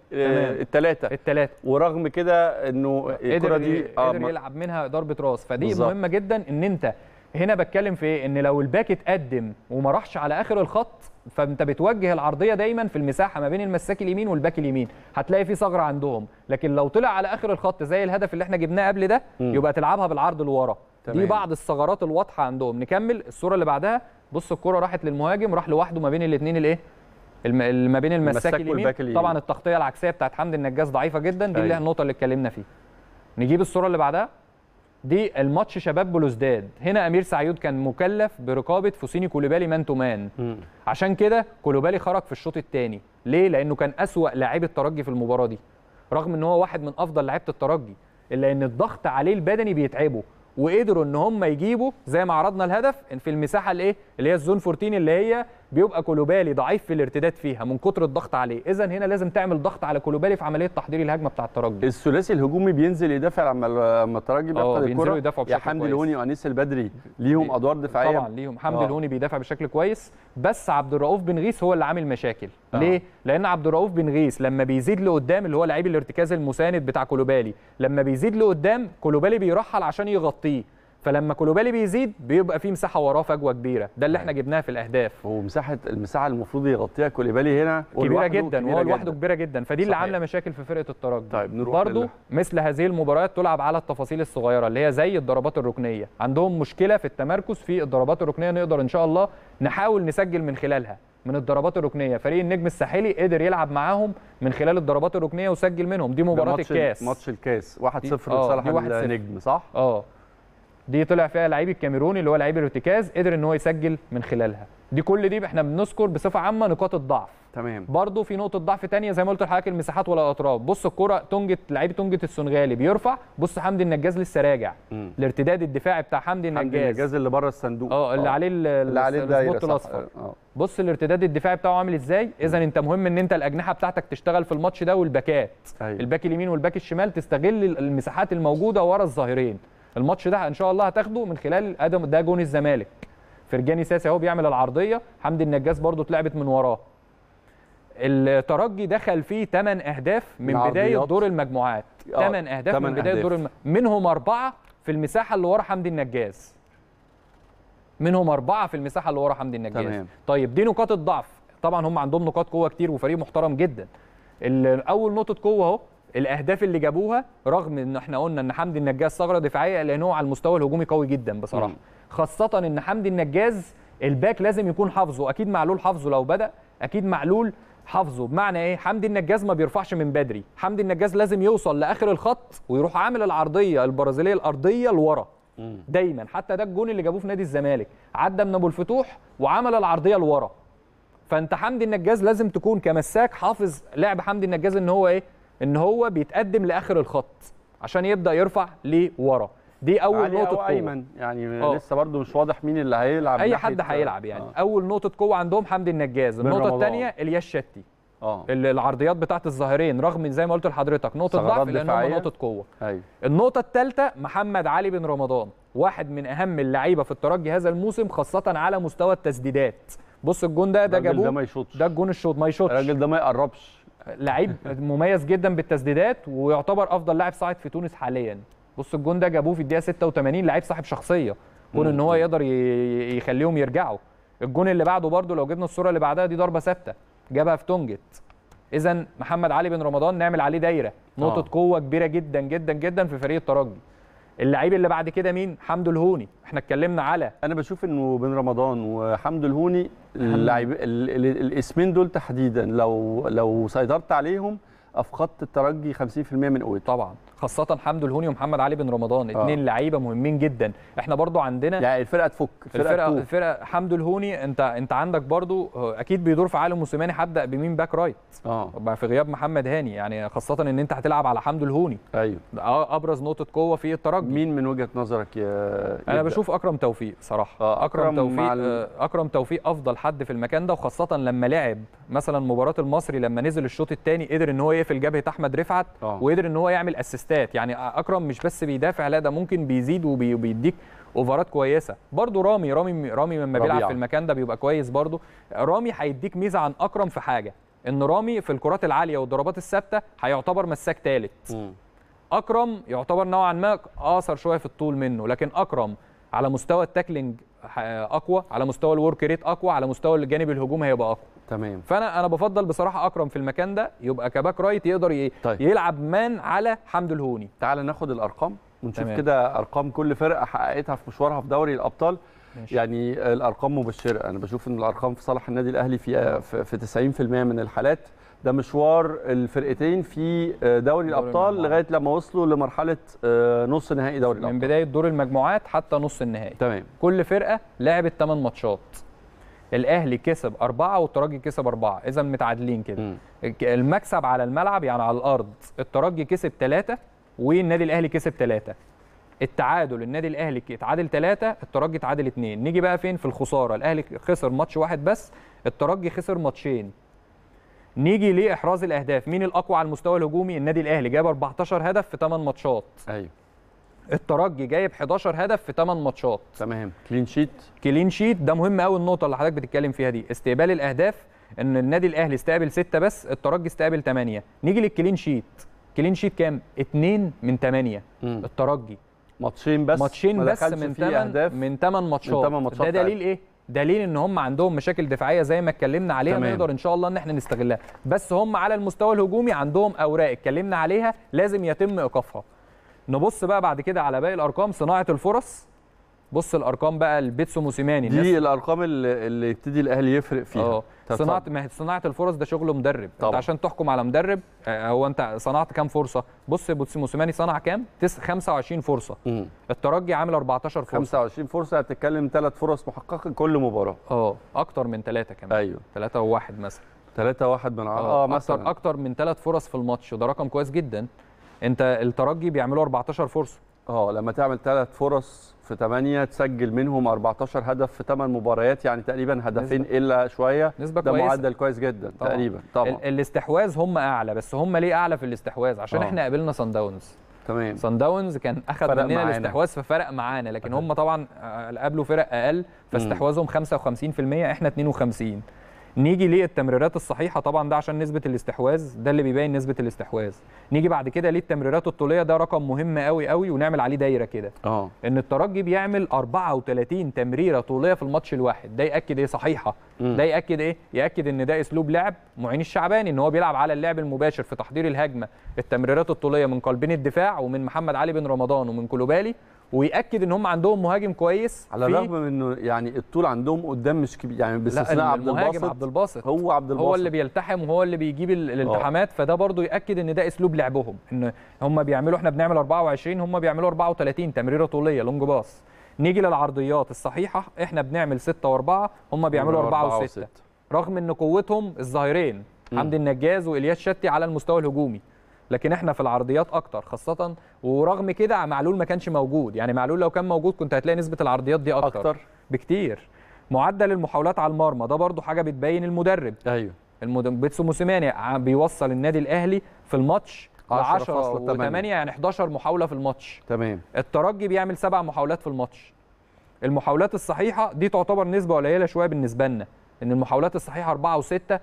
[SPEAKER 1] الثلاثه آه، الثلاثه ورغم كده انه الكره دي آه، قدر يلعب
[SPEAKER 2] منها ضربه راس فدي بالزبط. مهمه جدا ان انت هنا بتكلم في ايه ان لو الباك اتقدم وما راحش على اخر الخط فانت بتوجه العرضيه دايما في المساحه ما بين المساك اليمين والباك اليمين هتلاقي في ثغره عندهم لكن لو طلع على اخر الخط زي الهدف اللي احنا جبناه قبل ده م. يبقى تلعبها بالعرض لورا دي بعض الثغرات الواضحه عندهم نكمل الصوره اللي بعدها بص الكره راحت للمهاجم راح لوحده ما بين الاثنين الايه ما بين المساك اليمين. اليمين طبعا التغطيه العكسيه بتاعت حمد النجاس ضعيفه جدا دي اللي اللي أيوه. النقطه اللي اتكلمنا فيها نجيب الصوره اللي بعدها دي الماتش شباب بلوزداد هنا امير سعيود كان مكلف برقابه فوسيني كوليبالي مان تو مان عشان كده كوليبالي خرج في الشوط الثاني ليه لانه كان اسوا لاعب الترجي في المباراه دي رغم ان هو واحد من افضل لعيبه الترجي الا ان الضغط عليه البدني بيتعبه وقدروا ان هم يجيبوا زي ما عرضنا الهدف في المساحه الايه اللي هي الزون 14 اللي هي بيبقى كولوبالي ضعيف في الارتداد فيها من كتر الضغط عليه اذا هنا لازم تعمل ضغط على كولوبالي في عمليه تحضير الهجمه بتاع الترجي
[SPEAKER 1] الثلاثي الهجومي بينزل يدافع لما لما الترجي بياخد آه، الكره يا حمدي الهوني
[SPEAKER 2] وانيس البدري ليهم ادوار دفاعيه طبعا ليهم حمدي الهوني آه. بيدافع بشكل كويس بس عبد الرؤوف بن غيث هو اللي عامل مشاكل أوه. ليه لان عبد الرؤوف بن غيث لما بيزيد لقدام اللي هو لعيب الارتكاز المساند بتاع كولوبالي لما بيزيد لقدام كولوبالي بيرحل عشان يغطيه فلما كولوبالي بيزيد بيبقى في مساحه وراه فجوه كبيره ده اللي احنا أيوة. جبناه في الاهداف ومساحه المساحه المفروض يغطيها كولوبالي هنا كبيره جدا وهو لوحده كبيره جدا فدي صحيح. اللي عامله مشاكل في فرقه الترجي طيب نروح برضه مثل هذه المباريات تلعب على التفاصيل الصغيره اللي هي زي الضربات الركنيه عندهم مشكله في التمركز في الضربات الركنيه نقدر ان شاء الله نحاول نسجل من خلالها من الضربات الركنيه فريق النجم الساحلي قدر يلعب معاهم من خلال الضربات الركنيه وسجل منهم دي مباراه الكاس ماتش الكاس 1-0 لصالح آه، النجم صح اه دي طلع فيها لعيب الكاميروني اللي هو لعيب الارتكاز قدر ان هو يسجل من خلالها دي كل دي احنا بنذكر بصفه عامه نقاط الضعف تمام برضه في نقطه ضعف ثانيه زي ما قلت لحضرتك المساحات ولا الاطراف بص الكره تونجت لعيب تونجت السنغالي بيرفع بص حمدي النجاز لسه راجع الارتداد الدفاعي بتاع حمدي النجاز حمدي النجاز اللي بره الصندوق اه اللي آه. عليه اللي عليه الدايره الاصفر آه. بص الارتداد الدفاعي بتاعه عامل ازاي اذا انت مهم ان انت الاجنحه بتاعتك تشتغل في الماتش ده والباكات أيوة. الباك اليمين والباك الشمال تستغل المساحات الموجوده ورا الظاهرين الماتش ده ان شاء الله هتاخده من خلال ادم ده جون الزمالك فرجاني ساسي اهو بيعمل العرضيه حمدي النجاس برضو اتلعبت من وراه الترجي دخل فيه 8 اهداف من بدايه دور المجموعات 8 آه، اهداف من بدايه أهداف. دور الم... منهم اربعه في المساحه اللي ورا حمدي النجاس منهم اربعه في المساحه اللي ورا حمدي النجاس تمام. طيب دي نقاط الضعف طبعا هم عندهم نقاط قوه كتير وفريق محترم جدا اول نقطه قوه اهو الاهداف اللي جابوها رغم ان احنا قلنا ان حمدي النجاز ثغره دفاعيه لان هو على المستوى الهجومي قوي جدا بصراحه مم. خاصه ان حمدي النجاز الباك لازم يكون حافظه اكيد معلول حافظه لو بدا اكيد معلول حافظه بمعنى ايه حمدي النجاز ما بيرفعش من بدري حمدي النجاز لازم يوصل لاخر الخط ويروح عامل العرضيه البرازيليه الارضيه لورا دايما حتى ده الجون اللي جابوه في نادي الزمالك عدى من ابو الفتوح وعمل العرضيه لورا فانت حمدي النجاز لازم تكون كمساك حافظ لعب حمدي النجاز ان هو ايه ان هو بيتقدم لاخر الخط عشان يبدا يرفع لورا دي اول علي نقطه أو قوه ايمن يعني أوه. لسه برده مش واضح مين اللي هيلعب اي حد هيلعب يعني أوه. اول نقطه قوه عندهم حمدي النجاز النقطه الثانيه الياس شتي اه العرضيات بتاعت الظاهرين رغم زي ما قلت لحضرتك نقطه ضعف لان هم نقطه قوه أيوه. النقطه الثالثه محمد علي بن رمضان واحد من اهم اللعيبه في الترجي هذا الموسم خاصه على مستوى التسديدات بص الجون ده ده جابوه ده ما يشوطش ده الجون الشوط ما يشوطش الراجل ده ما يقربش لعيب مميز جدا بالتسديدات ويعتبر افضل لاعب صاعد في تونس حاليا بص الجون ده جابوه في الدقيقه 86 لعيب صاحب شخصيه كون ان هو يقدر يخليهم يرجعوا الجون اللي بعده برده لو جبنا الصوره اللي بعدها دي ضربه ثابته جابها في تونجت اذا محمد علي بن رمضان نعمل عليه دايره آه. نقطه قوه كبيره جدا جدا جدا في فريق الترجي اللعيب اللي بعد كده مين حمدو الهوني احنا اتكلمنا على انا بشوف انه بين رمضان وحمد الهوني اللاعب
[SPEAKER 1] الاسمين دول تحديدا لو لو سيطرت عليهم افقدت الترجي 50%
[SPEAKER 2] من قوته طبعا خاصه حمد الهوني ومحمد علي بن رمضان اثنين آه. لعيبه مهمين جدا احنا برضو عندنا يعني الفرقه تفك الفرقه الفرقه حمد الهوني انت انت عندك برضو آه، اكيد بيدور في عالم موسيماني هبدا بمين باك رايت اه في غياب محمد هاني يعني خاصه ان انت هتلعب على حمد الهوني ايوه آه، ابرز نقطه قوه في الترجي مين من وجهه نظرك يا انا بشوف اكرم توفيق صراحه آه اكرم, أكرم توفيق ال... اكرم توفيق افضل حد في المكان ده وخاصه لما لعب مثلا مباراه المصري لما نزل الشوط الثاني قدر ان هو يقفل جبهه احمد رفعت وقدر ان هو يعمل اسيست اسيستات يعني اكرم مش بس بيدافع لا ده ممكن بيزيد وبيديك اوفرات كويسه برضو رامي رامي رامي لما بيلعب في المكان ده بيبقى كويس برضو رامي هيديك ميزه عن اكرم في حاجه ان رامي في الكرات العاليه والضربات الثابته هيعتبر مساك ثالث اكرم يعتبر نوعا ما اقصر شويه في الطول منه لكن اكرم على مستوى التاكلينج اقوى على مستوى الورك ريت اقوى على مستوى الجانب الهجوم هيبقى اقوى تمام فانا انا بفضل بصراحه اكرم في المكان ده يبقى كباك رايت يقدر ايه طيب. يلعب مان على حمد الهوني تعال ناخد الارقام ونشوف كده ارقام كل فرقه حققتها في
[SPEAKER 1] مشوارها في دوري الابطال ماشي. يعني الارقام مبشره انا بشوف ان الارقام في صالح النادي الاهلي في في 90% من الحالات ده مشوار الفرقتين في آه، دوري الابطال
[SPEAKER 2] لغايه لما وصلوا لمرحله آه، نص نهائي دوري الابطال من بدايه دور المجموعات حتى نص النهائي تمام كل فرقه لعبت 8 ماتشات الاهلي كسب أربعة والترجي كسب أربعة إذا متعادلين كده م. المكسب على الملعب يعني على الأرض الترجي كسب ثلاثة والنادي الأهلي كسب ثلاثة التعادل النادي الأهلي اتعادل ثلاثة الترجي اتعادل اثنين نيجي بقى فين في الخسارة الأهلي خسر ماتش واحد بس الترجي خسر ماتشين نيجي لاحراز الاهداف مين الاقوى على المستوى الهجومي النادي الاهلي جاب 14 هدف في 8 ماتشات ايوه الترجي جايب 11 هدف في 8 ماتشات تمام كلين شيت كلين شيت ده مهم قوي النقطه اللي حضرتك بتتكلم فيها دي استقبال الاهداف ان النادي الاهلي استقبل 6 بس الترجي استقبل 8 نيجي للكلين شيت كلين شيت كام 2 من 8 الترجي ماتشين بس ماتشين بس من 8 من 8 ماتشات ده دليل ايه دليل ان هم عندهم مشاكل دفاعيه زي ما اتكلمنا عليها تمام. نقدر ان شاء الله ان احنا نستغلها بس هم على المستوى الهجومي عندهم اوراق اتكلمنا عليها لازم يتم ايقافها نبص بقى بعد كده على باقي الارقام صناعه الفرص بص الارقام بقى البيتسو موسيماني دي الارقام اللي يبتدي الاهلي يفرق فيها أوه. صناعه ما صناعه الفرص ده شغل مدرب طبعا. انت عشان تحكم على مدرب آه، هو انت صنعت كام فرصه بص موسيماني صنع كام 25 فرصه مم. الترجي عامل 14 فرصه 25 فرصه هتتكلم ثلاث فرص محققه كل مباراه اه اكتر من ثلاثه كمان ايوه ثلاثه وواحد مثلا 3 1 من اه, آه، مثلا اكتر اكتر من ثلاث فرص في الماتش وده رقم كويس جدا انت الترجي بيعملوا 14 فرصه اه لما تعمل ثلاث فرص في ثمانية
[SPEAKER 1] تسجل منهم 14 هدف في ثمان مباريات يعني تقريبا هدفين نسبة. الا شويه نسبة ده كويس. معدل كويس جدا طبعًا. تقريبا
[SPEAKER 2] طبعا الاستحواذ هم اعلى بس هم ليه اعلى في الاستحواذ عشان أوه. احنا قابلنا سان داونز تمام سان داونز كان اخذ مننا الاستحواذ ففرق معانا لكن هم طبعا آه، قابلوا فرق اقل فاستحواذهم 55% احنا 52 نيجي للتمريرات الصحيحه طبعا ده عشان نسبه الاستحواذ ده اللي بيبين نسبه الاستحواذ نيجي بعد كده للتمريرات الطوليه ده رقم مهم قوي قوي ونعمل عليه دايره كده اه ان الترجي بيعمل 34 تمريره طوليه في الماتش الواحد ده ياكد ايه صحيحه م. ده ياكد ايه ياكد ان ده اسلوب لعب معين الشعباني ان هو بيلعب على اللعب المباشر في تحضير الهجمه التمريرات الطوليه من قلبين الدفاع ومن محمد علي بن رمضان ومن كلوبالي وياكد ان هم عندهم مهاجم كويس على الرغم من انه يعني الطول عندهم قدام مش كبير يعني باستثناء عبد الباسط عبد الباسط هو عبد الباسط هو اللي بيلتحم وهو اللي بيجيب الالتحامات آه. فده برضو ياكد ان ده اسلوب لعبهم ان هم بيعملوا احنا بنعمل 24 هم بيعملوا 34 تمريره طوليه لونج باص نيجي للعرضيات الصحيحه احنا بنعمل 6 و4 هم بيعملوا 4 و6 رغم ان قوتهم الظاهرين حمدي النجاز والياس شتي على المستوى الهجومي لكن احنا في العرضيات اكتر خاصه ورغم كده معلول ما كانش موجود يعني معلول لو كان موجود كنت هتلاقي نسبه العرضيات دي اكتر, أكتر. بكتير معدل المحاولات على المرمى ده برضو حاجه بتبين المدرب ايوه المدرب بيتسو موسيماني بيوصل النادي الاهلي في الماتش 10 و8 يعني 11 محاوله في الماتش تمام الترجي بيعمل سبع محاولات في الماتش المحاولات الصحيحه دي تعتبر نسبه قليله شويه بالنسبه لنا ان المحاولات الصحيحه 4 و6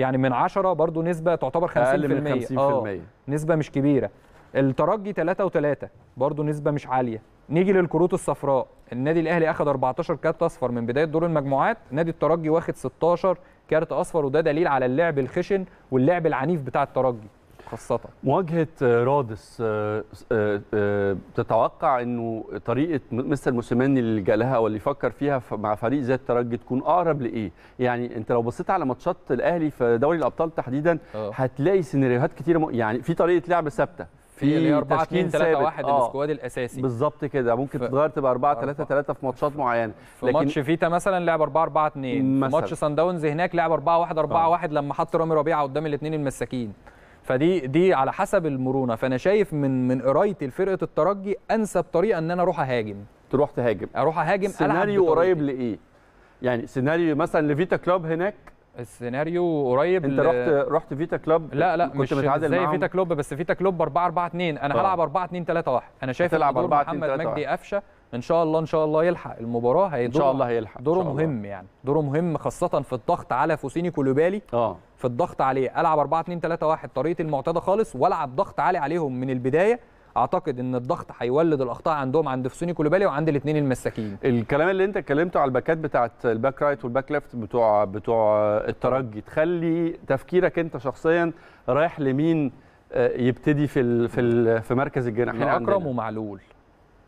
[SPEAKER 2] يعني من 10 برضو نسبه تعتبر 50% اقل من 50% آه نسبه مش كبيره الترجي 3 و3 برضو نسبه مش عاليه نيجي للكروت الصفراء النادي الاهلي اخذ 14 كارت اصفر من بدايه دور المجموعات نادي الترجي واخد 16 كارت اصفر وده دليل على اللعب الخشن واللعب العنيف بتاع الترجي خاصة مواجهة
[SPEAKER 1] آه، رادس آه، آه، تتوقع أنه طريقة مستر موسيماني اللي جالها لها واللي فكر فيها مع فريق زي الترجي تكون أقرب لإيه؟ يعني أنت لو بصيت على ماتشات الأهلي في دوري الأبطال تحديدا أوه. هتلاقي سيناريوهات كتيرة م... يعني في طريقة لعب
[SPEAKER 2] ثابتة في 4 2 3 1 السكواد الاساسي بالظبط كده ممكن ف... تتغير تبقى 4 3 3 في ماتشات معينه في لكن ماتش فيتا مثلا لعب 4 4 2 ماتش سان داونز هناك لعب 4 1 4 1 لما حط رامي ربيعه قدام الاثنين المساكين فدي دي على حسب المرونه فانا شايف من من قرايتي لفرقه الترجي انسب طريقه ان انا اروح اهاجم تروح تهاجم اروح اهاجم سيناريو قريب لايه يعني سيناريو
[SPEAKER 1] مثلا لفيتا كلوب
[SPEAKER 2] هناك السيناريو قريب انت ل... رحت رحت فيتا كلوب لا لا كنت مش متعادل زي فيتا كلوب بس فيتا كلوب 4 4 2 انا هلعب 4 2 3 1 انا شايف هتلعب 4 2 3 محمد مجدي قفشه ان شاء الله ان شاء الله يلحق المباراه هيدور ان شاء الله هيلحق دوره مهم يعني دوره مهم خاصه في الضغط على فوسيني كولوبالي اه في الضغط عليه العب 4 2 3 1 طريقتي المعتاده خالص والعب ضغط عالي عليهم من البدايه اعتقد ان الضغط هيولد الاخطاء عندهم عند فسوني كولوبالي وعند الاثنين المساكين
[SPEAKER 1] الكلام اللي انت اتكلمته على الباكات بتاعه الباك رايت والباك ليفت بتوع بتوع الترجي تخلي تفكيرك انت شخصيا رايح لمين آه، يبتدي في في في مركز الجناح اكرم
[SPEAKER 2] ومعلول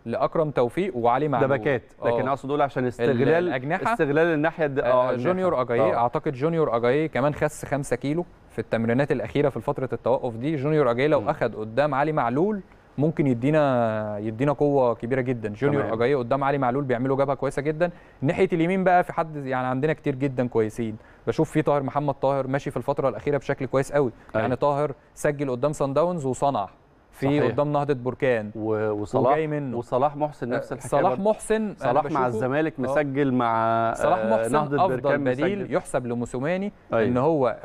[SPEAKER 2] لاكرم توفيق وعلي معلول دبكات آه. لكن اقصد دول عشان استغلال الاجنحه استغلال الناحيه آه, آه، جونيور اجاي آه. اعتقد جونيور اجاي كمان خس 5 كيلو في التمرينات الاخيره في فتره التوقف دي جونيور اجاي لو اخذ قدام علي معلول ممكن يدينا يدينا قوه كبيره جدا جونيور اجاي قدام علي معلول بيعملوا جبهه كويسه جدا ناحيه اليمين بقى في حد يعني عندنا كتير جدا كويسين بشوف في طاهر محمد طاهر ماشي في الفتره الاخيره بشكل كويس قوي يعني أيوة. طاهر سجل قدام سان داونز وصنع في صحيح. قدام نهضه بركان وصلاح وجاي منه وصلاح محسن نفس الحكايه صلاح محسن صلاح مع الزمالك آه. مسجل مع صلاح آه، محسن نهضه افضل بركان بديل مسجل. يحسب لموسوماني أيوة. ان هو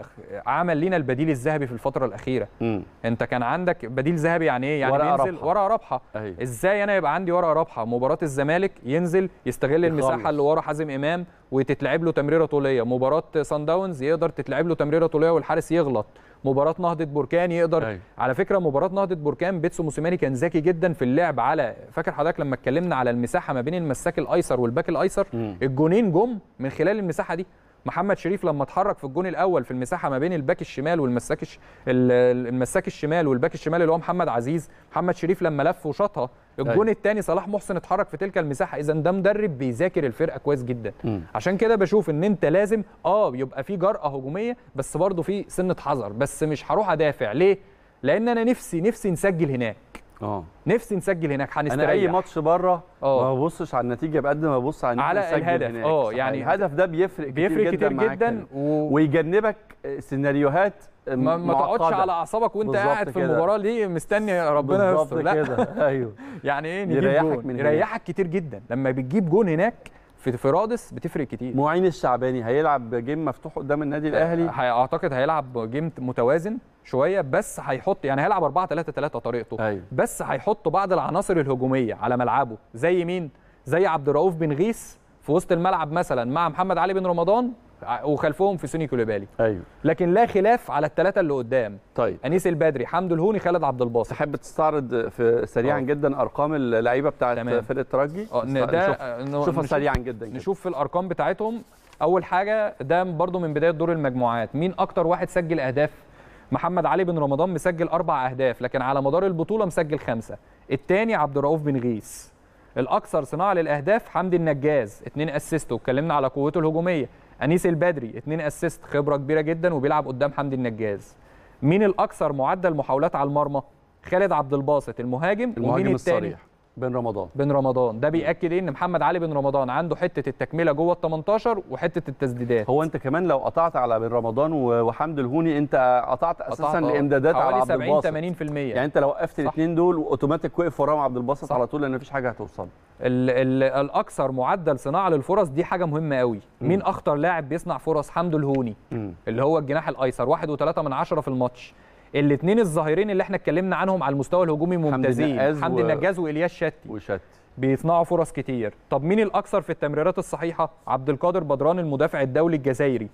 [SPEAKER 2] عمل لنا البديل الذهبي في الفتره الاخيره م. انت كان عندك بديل ذهبي يعني ايه يعني ورق بينزل ورقه رابحه أيوة. ازاي انا يبقى عندي ورقه رابحه مباراه الزمالك ينزل يستغل المساحه اللي ورا حازم امام وتتلعب له تمريره طوليه مباراه سان داونز يقدر تتلعب له تمريره طوليه والحارس يغلط مباراه نهضه بركان يقدر أيوه. على فكره مباراه نهضه بركان بيتسو موسيماني كان ذكي جدا في اللعب على فاكر حضرتك لما اتكلمنا على المساحه ما بين المساك الايسر والباك الايسر الجونين جم من خلال المساحه دي محمد شريف لما اتحرك في الجون الاول في المساحه ما بين الباك الشمال والمساك المساك الشمال والباك الشمال اللي هو محمد عزيز محمد شريف لما لف وشاطها الجون أيوة. الثاني صلاح محسن اتحرك في تلك المساحه اذا ده مدرب بيذاكر الفرقه كويس جدا م. عشان كده بشوف ان انت لازم اه يبقى في جرأه هجوميه بس برضه في سنه حذر بس مش هروح ادافع ليه لان انا نفسي نفسي نسجل هناك اه نفسي نسجل هناك هنستريح انا اي ماتش
[SPEAKER 1] بره آه. ما ببصش على النتيجه بقد ما ببص على على الهدف اه يعني الهدف
[SPEAKER 2] ده بيفرق بيفرق كتير, كتير جدا, جداً
[SPEAKER 1] و... ويجنبك سيناريوهات ما, ما تقعدش على اعصابك وانت قاعد في المباراه
[SPEAKER 2] ليه مستني ربنا يستر لا ايوه يعني ايه نجيب يريحك جون من يريحك كتير جدا لما بتجيب جون هناك في فرادس
[SPEAKER 1] بتفرق كتير معين الشعباني هيلعب جيم مفتوح قدام النادي
[SPEAKER 2] الاهلي اعتقد هيلعب جيم متوازن شويه بس هيحط يعني هيلعب 4 3 3 طريقته أيوه. بس هيحط بعض العناصر الهجوميه على ملعبه زي مين زي عبد الرؤوف بن غيس في وسط الملعب مثلا مع محمد علي بن رمضان وخلفهم في سوني كوليبالي ايوه لكن لا خلاف على الثلاثه اللي قدام طيب انيس البدري حمد الهوني خالد عبد
[SPEAKER 1] الباسط تحب تستعرض في سريعا أوه. جدا ارقام اللعيبه بتاعه فرقه الترجي اه نشوفها آه، سريعا
[SPEAKER 2] جدا كده. نشوف في الارقام بتاعتهم اول حاجه ده برضو من بدايه دور المجموعات مين اكتر واحد سجل اهداف محمد علي بن رمضان مسجل اربع اهداف لكن على مدار البطوله مسجل خمسه الثاني عبد الرؤوف بن غيث الاكثر صناعه للاهداف حمدي النجاز اثنين اسيست واتكلمنا على قوته الهجوميه انيس البدري اثنين اسيست خبره كبيره جدا وبيلعب قدام حمدي النجاز مين الاكثر معدل محاولات على المرمى خالد عبد الباسط المهاجم المهاجم الصريح بن رمضان بن رمضان ده بياكد ايه ان محمد علي بن رمضان عنده حته التكمله جوه ال 18 وحته التسديدات هو انت كمان لو قطعت على
[SPEAKER 1] بن رمضان وحمد الهوني انت قطعت اساسا لامدادات آه. على عبد الباسط 70
[SPEAKER 2] 80% يعني انت لو وقفت الاثنين دول واوتوماتيك وقف وراهم عبد الباسط على طول لان مفيش حاجه هتوصل الـ الـ الاكثر معدل صناعه للفرص دي حاجه مهمه قوي م. مين اخطر لاعب بيصنع فرص حمد الهوني م. اللي هو الجناح الايسر 1.3 في الماتش الاثنين الظاهرين اللي احنا اتكلمنا عنهم على المستوى الهجومي ممتازين حمدي النجاز و... والياس شتي وشتي بيصنعوا فرص كتير طب مين الاكثر في التمريرات الصحيحه عبد القادر بدران المدافع الدولي الجزائري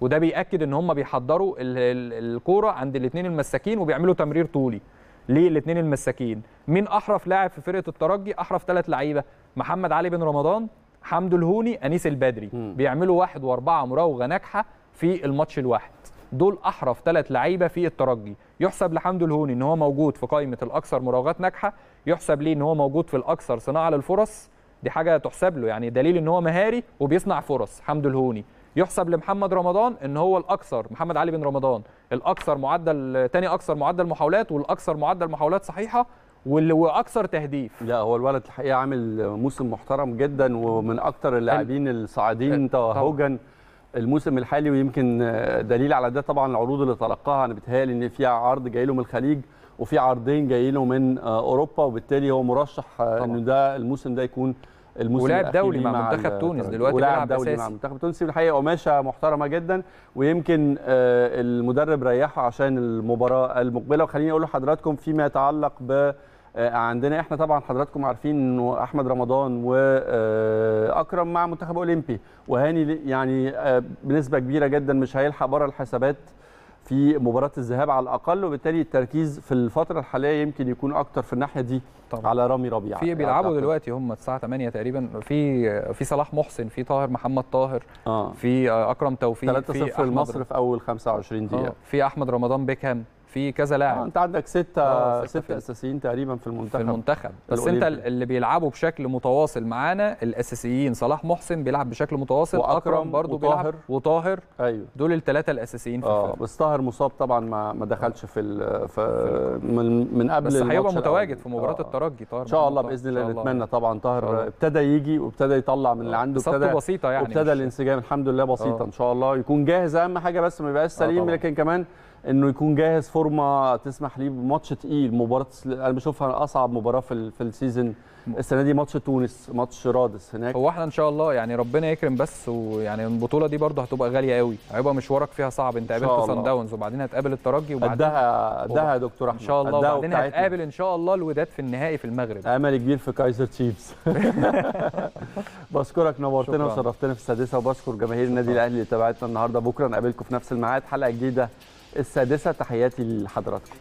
[SPEAKER 2] وده بياكد ان هم بيحضروا الكوره عند الاثنين المساكين وبيعملوا تمرير طولي للاثنين المساكين مين احرف لاعب في فرقه الترجي احرف ثلاث لعيبه محمد علي بن رمضان حمدو الهوني انيس البدري م. بيعملوا واحد واربعه مراوغه ناجحه في الماتش الواحد دول احرف ثلاث لعيبه في الترجي يحسب لحمد الهوني ان هو موجود في قائمه الاكثر مراوغات ناجحه يحسب ليه ان هو موجود في الاكثر صناعه للفرص دي حاجه تحسب له يعني دليل ان هو مهاري وبيصنع فرص حمد الهوني يحسب لمحمد رمضان ان هو الاكثر محمد علي بن رمضان الاكثر معدل ثاني اكثر معدل محاولات والاكثر معدل محاولات صحيحه واللي واكثر تهديف لا هو الولد الحقيقه عامل موسم محترم
[SPEAKER 1] جدا ومن اكثر اللاعبين الصاعدين توهجا الموسم الحالي ويمكن دليل على ده طبعا العروض اللي تلقاها انا بتهيألي ان في عرض جاي له من الخليج وفي عرضين جاي له من اوروبا وبالتالي هو مرشح ان ده الموسم ده يكون الموسم ولاعب دولي مع منتخب تونس دلوقتي ولاعب دولي مع منتخب تونس الحقيقه قماشه محترمه جدا ويمكن آه، المدرب ريحه عشان المباراه المقبله وخليني اقول لحضراتكم فيما يتعلق ب آه، عندنا احنا طبعا حضراتكم عارفين انه احمد رمضان واكرم آه، مع منتخب اولمبي وهاني يعني آه، بنسبه كبيره جدا مش هيلحق بره الحسابات في مباراه الذهاب على الاقل وبالتالي التركيز في الفتره الحاليه يمكن يكون اكتر في الناحيه دي طبعا. على رامي ربيعه في بيلعبوا دلوقتي
[SPEAKER 2] هم الساعه 8 تقريبا في في صلاح محسن في طاهر محمد طاهر آه. في اكرم توفيق 3 0 لمصر في اول 25 دقيقه آه. في احمد رمضان بيكهام في كذا لاعب آه انت عندك ستة اه، ستة اساسيين تقريبا في المنتخب في المنتخب بس انت اللي بيلعبوا بشكل متواصل معانا الاساسيين صلاح محسن بيلعب بشكل متواصل واكرم برضه بيلعب وطاهر ايوه دول الثلاثه الاساسيين في
[SPEAKER 1] اه بس طاهر مصاب طبعا ما ما دخلش في, ال... في من من قبل بس هيبقى متواجد
[SPEAKER 2] في مباراه آه. الترجي طاهر ان شاء الله باذن الله نتمنى
[SPEAKER 1] طبعا طاهر ابتدى يجي وابتدى يطلع من اللي آه. عنده ابتدى بسيطه يعني ابتدى الانسجام الحمد لله بسيطه آه. ان شاء الله يكون جاهز اهم حاجه بس ما يبقاش سليم لكن كمان انه يكون جاهز فورمه تسمح ليه بماتش تقيل مباراه انا بشوفها اصعب مباراه في في السيزون السنه دي ماتش تونس ماتش رادس
[SPEAKER 2] هناك هو احنا ان شاء الله يعني ربنا يكرم بس ويعني البطوله دي برده هتبقى غاليه قوي هيبقى مشوارك فيها صعب انت قابلت سان داونز وبعدين هتقابل الترجي وبعدين قدها قدها يا دكتور احمد ان شاء الله وبعدين هتقابل ان شاء الله الوداد
[SPEAKER 1] في النهائي في المغرب امل كبير في كايزر تشيفز بشكرك نورتنا وشرفتنا في السادسه وبشكر جماهير النادي الاهلي اللي تابعتنا النهارده بكره نقابلكم في نفس الميعاد حلقه جديده السادسه تحياتي لحضراتكم